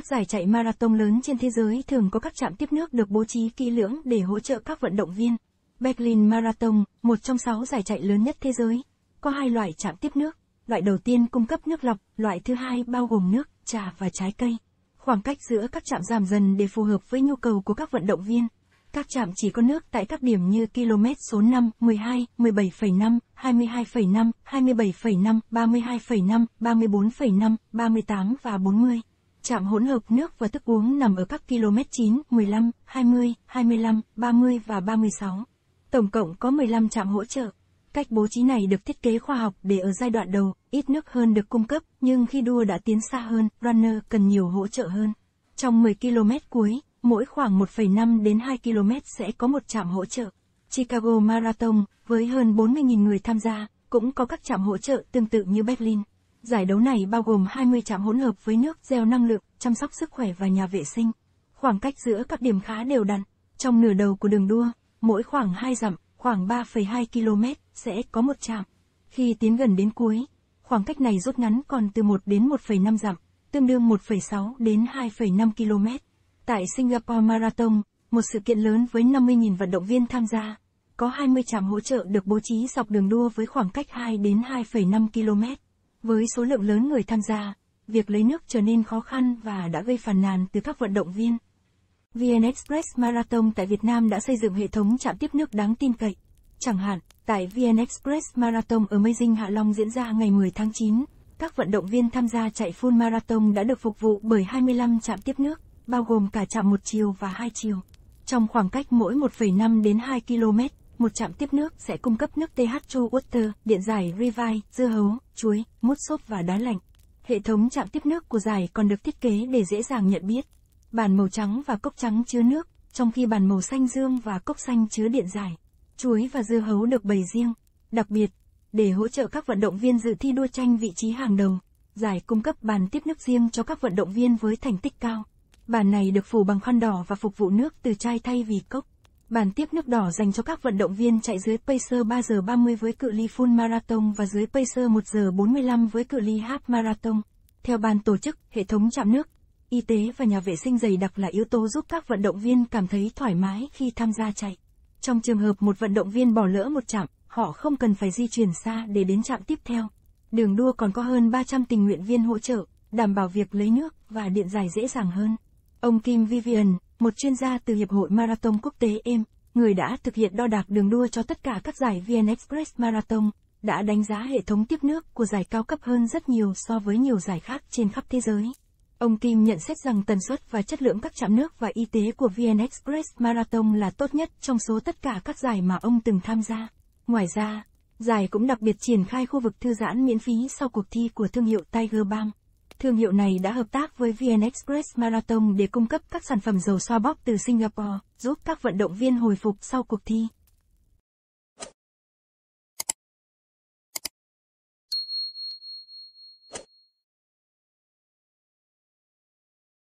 Các giải chạy marathon lớn trên thế giới thường có các trạm tiếp nước được bố trí kỹ lưỡng để hỗ trợ các vận động viên. Berlin Marathon, một trong sáu giải chạy lớn nhất thế giới, có hai loại trạm tiếp nước. Loại đầu tiên cung cấp nước lọc, loại thứ hai bao gồm nước, trà và trái cây. Khoảng cách giữa các trạm giảm dần để phù hợp với nhu cầu của các vận động viên. Các trạm chỉ có nước tại các điểm như km số 5, 12, 17,5, 22,5, 27,5, 32,5, 34,5, 38 và 40. Trạm hỗn hợp nước và thức uống nằm ở các km 9, 15, 20, 25, 30 và 36. Tổng cộng có 15 trạm hỗ trợ. Cách bố trí này được thiết kế khoa học để ở giai đoạn đầu, ít nước hơn được cung cấp, nhưng khi đua đã tiến xa hơn, runner cần nhiều hỗ trợ hơn. Trong 10 km cuối, mỗi khoảng 1,5 đến 2 km sẽ có một trạm hỗ trợ. Chicago Marathon, với hơn 40.000 người tham gia, cũng có các trạm hỗ trợ tương tự như Berlin. Giải đấu này bao gồm 20 trạm hỗn hợp với nước, gieo năng lượng, chăm sóc sức khỏe và nhà vệ sinh. Khoảng cách giữa các điểm khá đều đặn. Trong nửa đầu của đường đua, mỗi khoảng 2 dặm, khoảng 3,2 km sẽ có một trạm. Khi tiến gần đến cuối, khoảng cách này rút ngắn còn từ 1 đến 1,5 dặm, tương đương 1,6 đến 2,5 km. Tại Singapore Marathon, một sự kiện lớn với 50.000 vận động viên tham gia, có 20 trạm hỗ trợ được bố trí dọc đường đua với khoảng cách 2 đến 2,5 km. Với số lượng lớn người tham gia, việc lấy nước trở nên khó khăn và đã gây phàn nàn từ các vận động viên. VN Express Marathon tại Việt Nam đã xây dựng hệ thống trạm tiếp nước đáng tin cậy. Chẳng hạn, tại VN Express Marathon ở Amazing Hạ Long diễn ra ngày 10 tháng 9, các vận động viên tham gia chạy full marathon đã được phục vụ bởi 25 trạm tiếp nước, bao gồm cả trạm một chiều và hai chiều, trong khoảng cách mỗi 1,5 đến 2 km. Một trạm tiếp nước sẽ cung cấp nước TH True Water, điện giải Revive, dưa hấu, chuối, mút xốp và đá lạnh. Hệ thống trạm tiếp nước của giải còn được thiết kế để dễ dàng nhận biết. Bàn màu trắng và cốc trắng chứa nước, trong khi bàn màu xanh dương và cốc xanh chứa điện giải. Chuối và dưa hấu được bày riêng. Đặc biệt, để hỗ trợ các vận động viên dự thi đua tranh vị trí hàng đầu, giải cung cấp bàn tiếp nước riêng cho các vận động viên với thành tích cao. Bàn này được phủ bằng khăn đỏ và phục vụ nước từ chai thay vì cốc bản tiếp nước đỏ dành cho các vận động viên chạy dưới pacer 3 giờ 30 với cự ly full marathon và dưới pacer 1 giờ 45 với cự ly half marathon. Theo ban tổ chức, hệ thống chạm nước, y tế và nhà vệ sinh dày đặc là yếu tố giúp các vận động viên cảm thấy thoải mái khi tham gia chạy. Trong trường hợp một vận động viên bỏ lỡ một chạm, họ không cần phải di chuyển xa để đến chạm tiếp theo. Đường đua còn có hơn 300 tình nguyện viên hỗ trợ, đảm bảo việc lấy nước và điện giải dễ dàng hơn. Ông Kim Vivian, một chuyên gia từ Hiệp hội Marathon Quốc tế EM, người đã thực hiện đo đạc đường đua cho tất cả các giải VN Express Marathon, đã đánh giá hệ thống tiếp nước của giải cao cấp hơn rất nhiều so với nhiều giải khác trên khắp thế giới. Ông Kim nhận xét rằng tần suất và chất lượng các trạm nước và y tế của VN Express Marathon là tốt nhất trong số tất cả các giải mà ông từng tham gia. Ngoài ra, giải cũng đặc biệt triển khai khu vực thư giãn miễn phí sau cuộc thi của thương hiệu Tiger Balm. Thương hiệu này đã hợp tác với VN Express Marathon để cung cấp các sản phẩm dầu xoa bóp từ Singapore, giúp các vận động viên hồi phục sau cuộc thi.